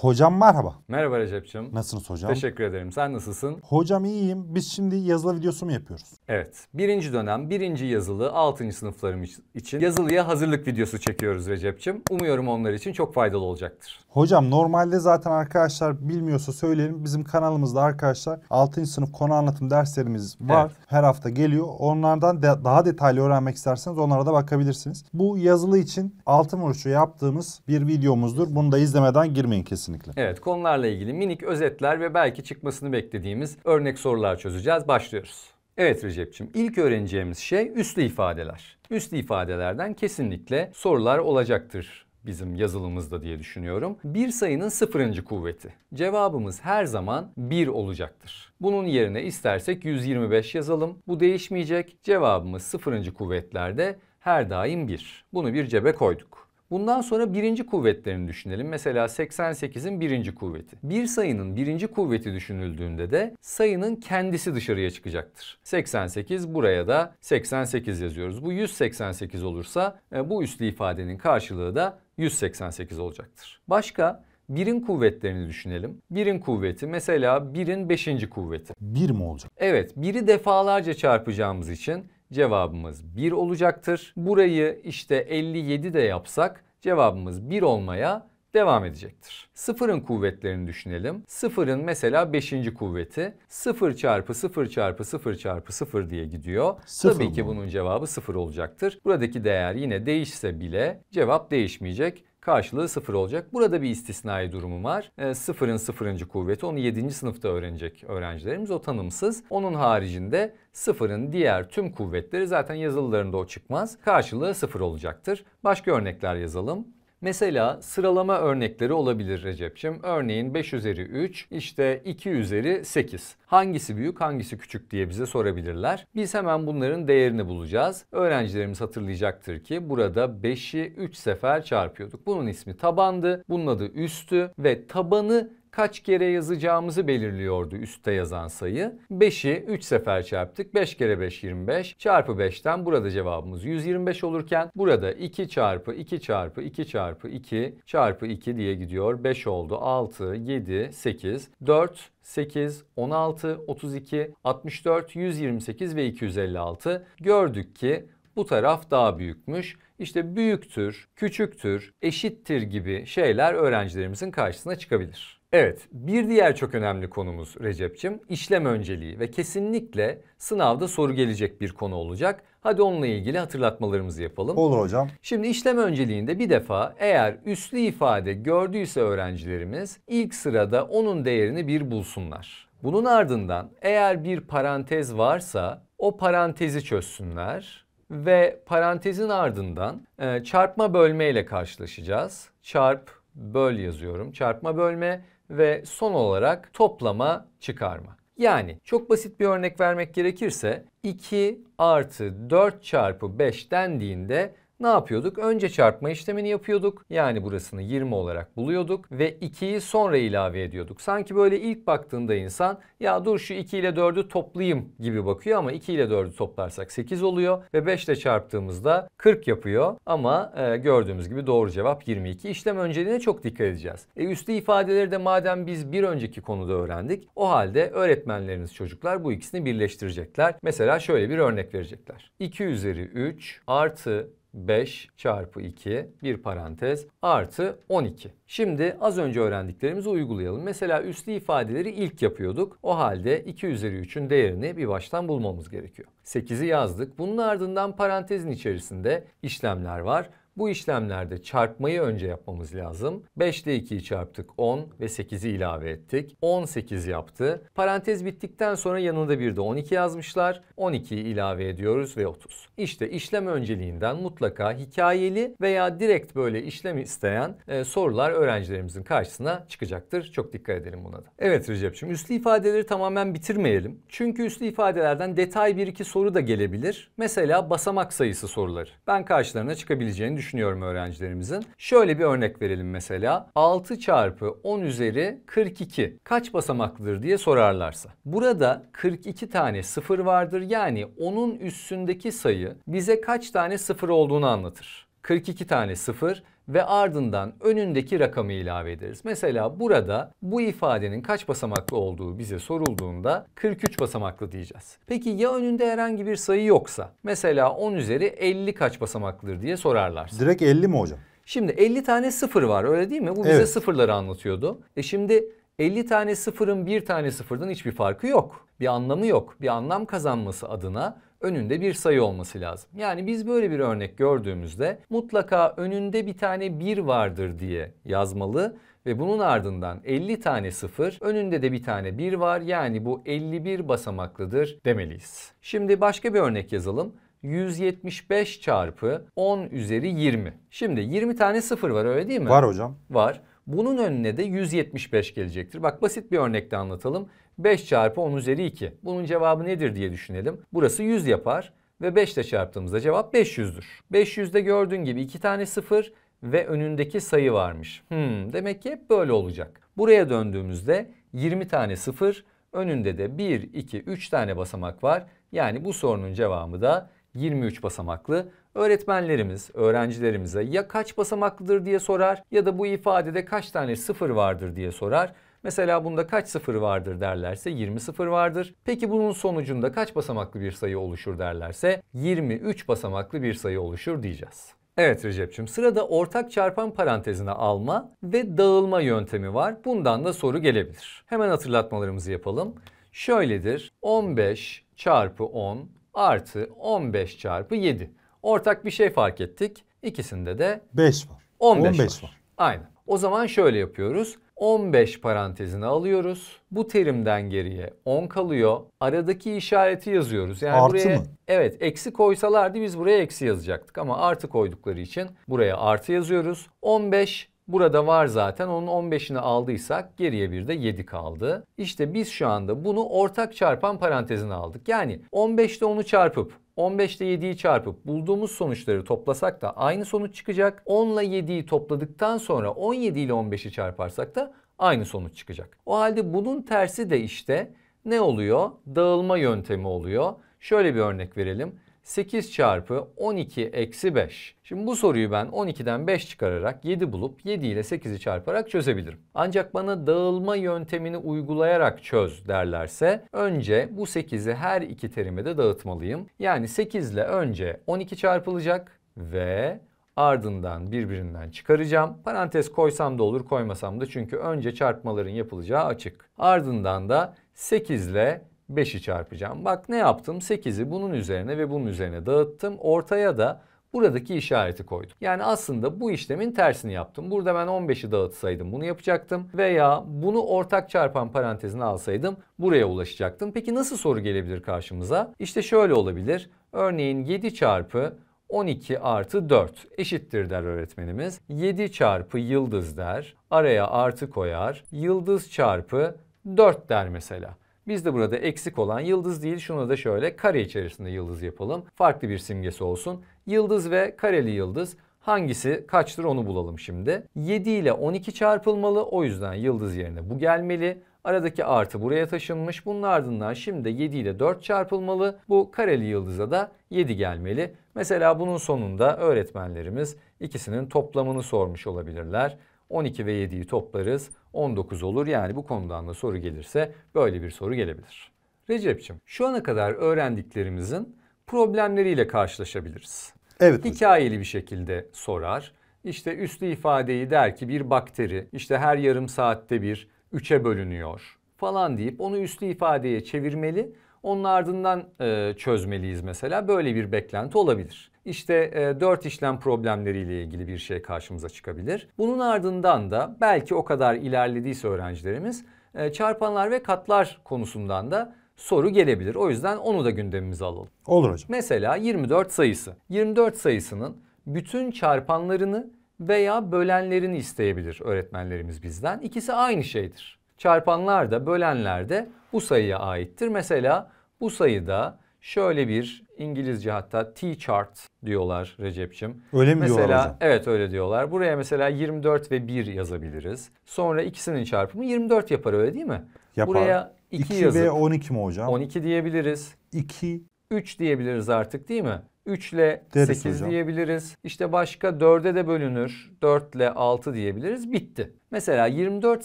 Hocam merhaba. Merhaba Recep'cim. Nasılsınız hocam? Teşekkür ederim. Sen nasılsın? Hocam iyiyim. Biz şimdi yazılı videosu mu yapıyoruz? Evet. Birinci dönem, birinci yazılı, altıncı sınıflarım için yazılıya hazırlık videosu çekiyoruz Recep'cim. Umuyorum onlar için çok faydalı olacaktır. Hocam normalde zaten arkadaşlar bilmiyorsa söyleyelim. Bizim kanalımızda arkadaşlar 6. sınıf konu anlatım derslerimiz var. Evet. Her hafta geliyor. Onlardan de daha detaylı öğrenmek isterseniz onlara da bakabilirsiniz. Bu yazılı için altın vuruşu yaptığımız bir videomuzdur. Bunu da izlemeden girmeyin kesinlikle. Kesinlikle. Evet konularla ilgili minik özetler ve belki çıkmasını beklediğimiz örnek sorular çözeceğiz. Başlıyoruz. Evet Recep'ciğim ilk öğreneceğimiz şey üslü ifadeler. Üslü ifadelerden kesinlikle sorular olacaktır bizim yazılımızda diye düşünüyorum. Bir sayının sıfırıncı kuvveti. Cevabımız her zaman 1 olacaktır. Bunun yerine istersek 125 yazalım. Bu değişmeyecek. Cevabımız sıfırıncı kuvvetlerde her daim 1. Bunu bir cebe koyduk. Bundan sonra birinci kuvvetlerini düşünelim. Mesela 88'in birinci kuvveti. Bir sayının birinci kuvveti düşünüldüğünde de sayının kendisi dışarıya çıkacaktır. 88 buraya da 88 yazıyoruz. Bu 188 olursa e, bu üslü ifadenin karşılığı da 188 olacaktır. Başka birin kuvvetlerini düşünelim. Birin kuvveti mesela birin beşinci kuvveti. Bir mi olacak? Evet biri defalarca çarpacağımız için cevabımız 1 olacaktır. Burayı işte 57 de yapsak cevabımız 1 olmaya devam edecektir. Sıfırın kuvvetlerini düşünelim. Sıfırın mesela 5. kuvveti 0 çarpı 0 çarpı 0 çarpı 0 diye gidiyor. Sıfır Tabii mı? ki bunun cevabı 0 olacaktır. Buradaki değer yine değişse bile cevap değişmeyecek karşılığı sıfır olacak. Burada bir istisnai durumu var. E, sıfırın sıfırıncı kuvveti onu yedinci sınıfta öğrenecek öğrencilerimiz. O tanımsız. Onun haricinde sıfırın diğer tüm kuvvetleri zaten yazılılarında o çıkmaz. Karşılığı sıfır olacaktır. Başka örnekler yazalım. Mesela sıralama örnekleri olabilir Recep'ciğim. Örneğin 5 üzeri 3, işte 2 üzeri 8. Hangisi büyük, hangisi küçük diye bize sorabilirler. Biz hemen bunların değerini bulacağız. Öğrencilerimiz hatırlayacaktır ki burada 5'i 3 sefer çarpıyorduk. Bunun ismi tabandı, bunun adı üstü ve tabanı kaç kere yazacağımızı belirliyordu üstte yazan sayı. 5'i 3 sefer çarptık. 5 kere 5 25 çarpı 5'ten burada cevabımız 125 olurken burada 2 çarpı 2 çarpı 2 çarpı 2 çarpı 2 diye gidiyor. 5 oldu. 6, 7, 8, 4, 8, 16, 32, 64, 128 ve 256 gördük ki bu taraf daha büyükmüş. İşte büyüktür, küçüktür, eşittir gibi şeyler öğrencilerimizin karşısına çıkabilir. Evet, bir diğer çok önemli konumuz Recep'cim işlem önceliği ve kesinlikle sınavda soru gelecek bir konu olacak. Hadi onunla ilgili hatırlatmalarımızı yapalım. Olur hocam. Şimdi işlem önceliğinde bir defa eğer üslü ifade gördüyse öğrencilerimiz ilk sırada onun değerini bir bulsunlar. Bunun ardından eğer bir parantez varsa o parantezi çözsünler ve parantezin ardından e, çarpma bölme ile karşılaşacağız. Çarp böl yazıyorum. Çarpma bölme ve son olarak toplama çıkarma. Yani çok basit bir örnek vermek gerekirse 2 artı 4 çarpı 5 dendiğinde ne yapıyorduk? Önce çarpma işlemini yapıyorduk. Yani burasını 20 olarak buluyorduk ve 2'yi sonra ilave ediyorduk. Sanki böyle ilk baktığında insan ya dur şu 2 ile 4'ü toplayayım gibi bakıyor ama 2 ile 4'ü toplarsak 8 oluyor ve 5 ile çarptığımızda 40 yapıyor ama e, gördüğümüz gibi doğru cevap 22. İşlem önceliğine çok dikkat edeceğiz. E, üstü ifadeleri de madem biz bir önceki konuda öğrendik o halde öğretmenleriniz çocuklar bu ikisini birleştirecekler. Mesela şöyle bir örnek verecekler. 2 üzeri 3 artı 5 çarpı 2 bir parantez artı 12. Şimdi az önce öğrendiklerimizi uygulayalım. Mesela üslü ifadeleri ilk yapıyorduk. O halde 2 üzeri 3'ün değerini bir baştan bulmamız gerekiyor. 8'i yazdık. Bunun ardından parantezin içerisinde işlemler var. Bu işlemlerde çarpmayı önce yapmamız lazım. 5 ile 2'yi çarptık 10 ve 8'i ilave ettik. 18 yaptı. Parantez bittikten sonra yanında bir de 12 yazmışlar. 12'yi ilave ediyoruz ve 30. İşte işlem önceliğinden mutlaka hikayeli veya direkt böyle işlem isteyen e, sorular öğrencilerimizin karşısına çıkacaktır. Çok dikkat edelim buna da. Evet Recep'ciğim üslü ifadeleri tamamen bitirmeyelim. Çünkü üslü ifadelerden detay bir iki soru da gelebilir. Mesela basamak sayısı soruları. Ben karşılarına çıkabileceğini düşünüyorum düşünüyorum öğrencilerimizin. Şöyle bir örnek verelim mesela. 6 çarpı 10 üzeri 42 kaç basamaklıdır diye sorarlarsa. Burada 42 tane sıfır vardır. Yani onun üstündeki sayı bize kaç tane sıfır olduğunu anlatır. 42 tane sıfır ve ardından önündeki rakamı ilave ederiz. Mesela burada bu ifadenin kaç basamaklı olduğu bize sorulduğunda 43 basamaklı diyeceğiz. Peki ya önünde herhangi bir sayı yoksa? Mesela 10 üzeri 50 kaç basamaklıdır diye sorarlar. Direkt 50 mi hocam? Şimdi 50 tane sıfır var öyle değil mi? Bu bize evet. sıfırları anlatıyordu. E şimdi 50 tane sıfırın bir tane sıfırdan hiçbir farkı yok. Bir anlamı yok. Bir anlam kazanması adına önünde bir sayı olması lazım. Yani biz böyle bir örnek gördüğümüzde mutlaka önünde bir tane bir vardır diye yazmalı ve bunun ardından 50 tane sıfır, önünde de bir tane bir var yani bu 51 basamaklıdır demeliyiz. Şimdi başka bir örnek yazalım. 175 çarpı 10 üzeri 20. Şimdi 20 tane sıfır var öyle değil mi? Var hocam. Var. Bunun önüne de 175 gelecektir. Bak basit bir örnekte anlatalım. 5 çarpı 10 üzeri 2. Bunun cevabı nedir diye düşünelim. Burası 100 yapar ve 5 ile çarptığımızda cevap 500'dür. 500'de gördüğün gibi 2 tane 0 ve önündeki sayı varmış. Hmm, demek ki hep böyle olacak. Buraya döndüğümüzde 20 tane 0, önünde de 1, 2, 3 tane basamak var. Yani bu sorunun cevabı da 23 basamaklı. Öğretmenlerimiz öğrencilerimize ya kaç basamaklıdır diye sorar ya da bu ifadede kaç tane sıfır vardır diye sorar. Mesela bunda kaç sıfır vardır derlerse 20 sıfır vardır. Peki bunun sonucunda kaç basamaklı bir sayı oluşur derlerse 23 basamaklı bir sayı oluşur diyeceğiz. Evet Recep'cim sırada ortak çarpan parantezine alma ve dağılma yöntemi var. Bundan da soru gelebilir. Hemen hatırlatmalarımızı yapalım. Şöyledir 15 çarpı 10 artı 15 çarpı 7. Ortak bir şey fark ettik. İkisinde de 5 var. 15, 15 var. var. Aynen. O zaman şöyle yapıyoruz. 15 parantezine alıyoruz. Bu terimden geriye 10 kalıyor. Aradaki işareti yazıyoruz. Yani artı buraya mı? evet eksi koysalardı biz buraya eksi yazacaktık ama artı koydukları için buraya artı yazıyoruz. 15 Burada var zaten onun 15'ini aldıysak geriye bir de 7 kaldı. İşte biz şu anda bunu ortak çarpan parantezine aldık. Yani 15'te 10'u çarpıp 15'te ile 7'yi çarpıp bulduğumuz sonuçları toplasak da aynı sonuç çıkacak. 10 ile 7'yi topladıktan sonra 17 ile 15'i çarparsak da aynı sonuç çıkacak. O halde bunun tersi de işte ne oluyor? Dağılma yöntemi oluyor. Şöyle bir örnek verelim. 8 çarpı 12 eksi 5. Şimdi bu soruyu ben 12'den 5 çıkararak 7 bulup 7 ile 8'i çarparak çözebilirim. Ancak bana dağılma yöntemini uygulayarak çöz derlerse önce bu 8'i her iki terime de dağıtmalıyım. Yani 8 ile önce 12 çarpılacak ve ardından birbirinden çıkaracağım. Parantez koysam da olur koymasam da çünkü önce çarpmaların yapılacağı açık. Ardından da 8 ile 5'i çarpacağım. Bak ne yaptım? 8'i bunun üzerine ve bunun üzerine dağıttım. Ortaya da buradaki işareti koydum. Yani aslında bu işlemin tersini yaptım. Burada ben 15'i dağıtsaydım bunu yapacaktım. Veya bunu ortak çarpan parantezine alsaydım buraya ulaşacaktım. Peki nasıl soru gelebilir karşımıza? İşte şöyle olabilir. Örneğin 7 çarpı 12 artı 4 eşittir der öğretmenimiz. 7 çarpı yıldız der. Araya artı koyar. Yıldız çarpı 4 der mesela. Biz de burada eksik olan yıldız değil şunu da şöyle kare içerisinde yıldız yapalım. Farklı bir simgesi olsun. Yıldız ve kareli yıldız Hangisi kaçtır onu bulalım şimdi. 7 ile 12 çarpılmalı. O yüzden yıldız yerine bu gelmeli. Aradaki artı buraya taşınmış. Bunun ardından şimdi 7 ile 4 çarpılmalı. Bu kareli yıldıza da 7 gelmeli. Mesela bunun sonunda öğretmenlerimiz ikisinin toplamını sormuş olabilirler. 12 ve 7'yi toplarız. 19 olur. Yani bu konudan da soru gelirse böyle bir soru gelebilir. Recep'ciğim şu ana kadar öğrendiklerimizin problemleriyle karşılaşabiliriz. Evet. Hikayeli hocam. bir şekilde sorar. İşte üslü ifadeyi der ki bir bakteri işte her yarım saatte bir üçe bölünüyor falan deyip onu üslü ifadeye çevirmeli. Onun ardından e, çözmeliyiz mesela. Böyle bir beklenti olabilir işte e, dört işlem problemleriyle ilgili bir şey karşımıza çıkabilir. Bunun ardından da belki o kadar ilerlediyse öğrencilerimiz e, çarpanlar ve katlar konusundan da soru gelebilir. O yüzden onu da gündemimize alalım. Olur hocam. Mesela 24 sayısı. 24 sayısının bütün çarpanlarını veya bölenlerini isteyebilir öğretmenlerimiz bizden. İkisi aynı şeydir. Çarpanlar da bölenler de bu sayıya aittir. Mesela bu sayıda Şöyle bir İngilizce hatta T-chart diyorlar Recep'çim. Öyle mi mesela, diyorlar hocam? Evet öyle diyorlar. Buraya mesela 24 ve 1 yazabiliriz. Sonra ikisinin çarpımı 24 yapar öyle değil mi? Yapar. Buraya 2, 2 yazıp, ve 12 mi hocam? 12 diyebiliriz. 2. 3 diyebiliriz artık değil mi? 3 ile 8 diyebiliriz. İşte başka 4'e de bölünür. 4 ile 6 diyebiliriz. Bitti. Mesela 24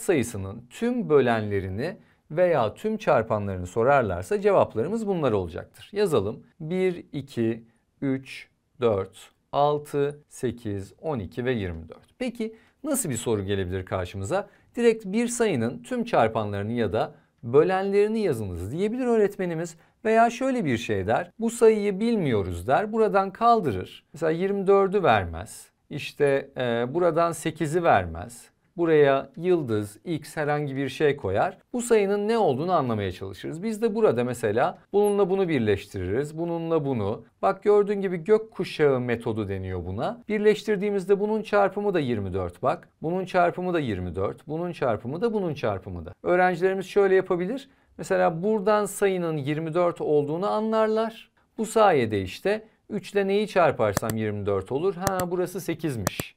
sayısının tüm bölenlerini veya tüm çarpanlarını sorarlarsa cevaplarımız bunlar olacaktır. Yazalım. 1, 2, 3, 4, 6, 8, 12 ve 24. Peki nasıl bir soru gelebilir karşımıza? Direkt bir sayının tüm çarpanlarını ya da bölenlerini yazınız diyebilir öğretmenimiz. Veya şöyle bir şey der. Bu sayıyı bilmiyoruz der. Buradan kaldırır. Mesela 24'ü vermez. İşte e, buradan 8'i vermez. Buraya yıldız, x herhangi bir şey koyar. Bu sayının ne olduğunu anlamaya çalışırız. Biz de burada mesela bununla bunu birleştiririz. Bununla bunu. Bak gördüğün gibi gök kuşağı metodu deniyor buna. Birleştirdiğimizde bunun çarpımı da 24 bak. Bunun çarpımı da 24. Bunun çarpımı da bunun çarpımı da. Öğrencilerimiz şöyle yapabilir. Mesela buradan sayının 24 olduğunu anlarlar. Bu sayede işte 3 ile neyi çarparsam 24 olur. Ha burası 8'miş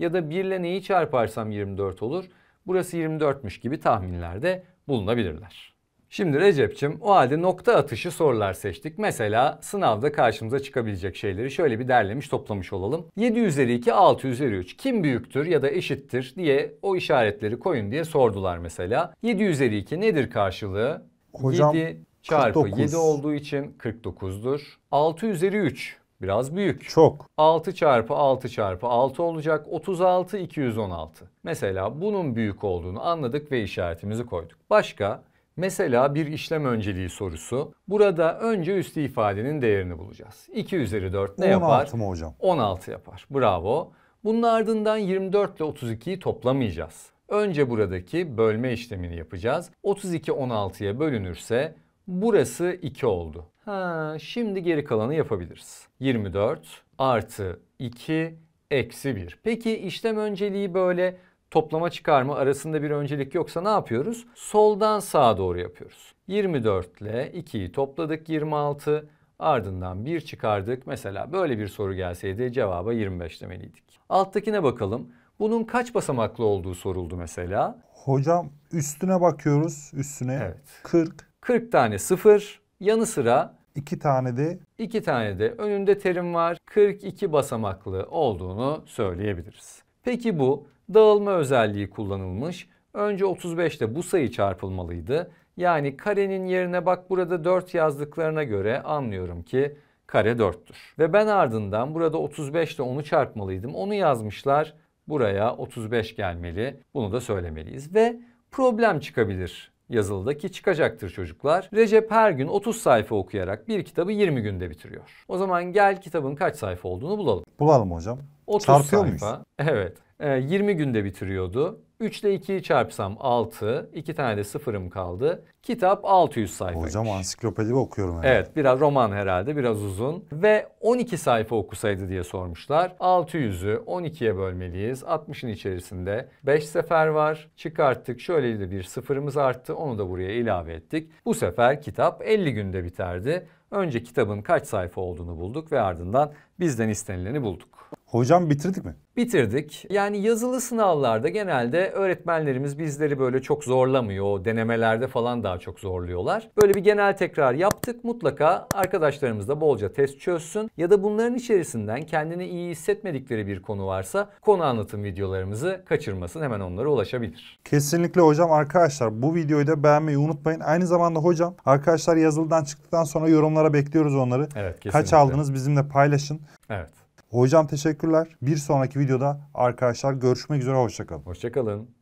ya da 1 ile neyi çarparsam 24 olur. Burası 24'müş gibi tahminlerde bulunabilirler. Şimdi Recep'cim o halde nokta atışı sorular seçtik. Mesela sınavda karşımıza çıkabilecek şeyleri şöyle bir derlemiş toplamış olalım. 7 üzeri 2 6 üzeri 3 kim büyüktür ya da eşittir diye o işaretleri koyun diye sordular mesela. 7 üzeri 2 nedir karşılığı? Hocam 7 çarpı 49. 7 olduğu için 49'dur. 6 üzeri 3 Biraz büyük. Çok. 6 çarpı 6 çarpı 6 olacak. 36 216. Mesela bunun büyük olduğunu anladık ve işaretimizi koyduk. Başka Mesela bir işlem önceliği sorusu. Burada önce üstü ifadenin değerini bulacağız. 2 üzeri 4 ne 16 yapar? 16 mı hocam? 16 yapar. Bravo. Bunun ardından 24 ile 32'yi toplamayacağız. Önce buradaki bölme işlemini yapacağız. 32 16'ya bölünürse Burası 2 oldu. Ha, şimdi geri kalanı yapabiliriz. 24 artı 2 eksi 1. Peki işlem önceliği böyle toplama çıkarma arasında bir öncelik yoksa ne yapıyoruz? Soldan sağa doğru yapıyoruz. 24 ile 2'yi topladık 26 ardından 1 çıkardık. Mesela böyle bir soru gelseydi cevaba 25 demeliydik. Alttakine bakalım. Bunun kaç basamaklı olduğu soruldu mesela? Hocam üstüne bakıyoruz üstüne. Evet. 40 40 tane 0, yanı sıra 2 tane de 2 tane de önünde terim var. 42 basamaklı olduğunu söyleyebiliriz. Peki bu dağılma özelliği kullanılmış. Önce 35 ile bu sayı çarpılmalıydı. Yani karenin yerine bak burada 4 yazdıklarına göre anlıyorum ki kare 4'tür. Ve ben ardından burada 35 ile onu çarpmalıydım. Onu yazmışlar. Buraya 35 gelmeli. Bunu da söylemeliyiz. Ve problem çıkabilir yazılıda ki çıkacaktır çocuklar. Recep her gün 30 sayfa okuyarak bir kitabı 20 günde bitiriyor. O zaman gel kitabın kaç sayfa olduğunu bulalım. Bulalım hocam. 30 Çarpıyor sayfa. Muyuz? Evet. 20 ee, günde bitiriyordu. 3 ile 2'yi çarpsam 6, 2 tane de sıfırım kaldı. Kitap 600 sayfa. Hocam ansiklopedi okuyorum herhalde. Evet biraz roman herhalde biraz uzun. Ve 12 sayfa okusaydı diye sormuşlar. 600'ü 12'ye bölmeliyiz. 60'ın içerisinde 5 sefer var. Çıkarttık şöyle de bir sıfırımız arttı. Onu da buraya ilave ettik. Bu sefer kitap 50 günde biterdi. Önce kitabın kaç sayfa olduğunu bulduk ve ardından bizden istenileni bulduk. Hocam bitirdik mi? Bitirdik. Yani yazılı sınavlarda genelde öğretmenlerimiz bizleri böyle çok zorlamıyor. Denemelerde falan daha çok zorluyorlar. Böyle bir genel tekrar yaptık. Mutlaka arkadaşlarımız da bolca test çözsün. Ya da bunların içerisinden kendini iyi hissetmedikleri bir konu varsa konu anlatım videolarımızı kaçırmasın. Hemen onlara ulaşabilir. Kesinlikle hocam arkadaşlar bu videoyu da beğenmeyi unutmayın. Aynı zamanda hocam arkadaşlar yazılıdan çıktıktan sonra yorumlara bekliyoruz onları. Evet kesinlikle. Kaç aldınız bizimle paylaşın. Evet. Hocam teşekkürler. Bir sonraki videoda arkadaşlar görüşmek üzere. Hoşçakalın. Hoşçakalın.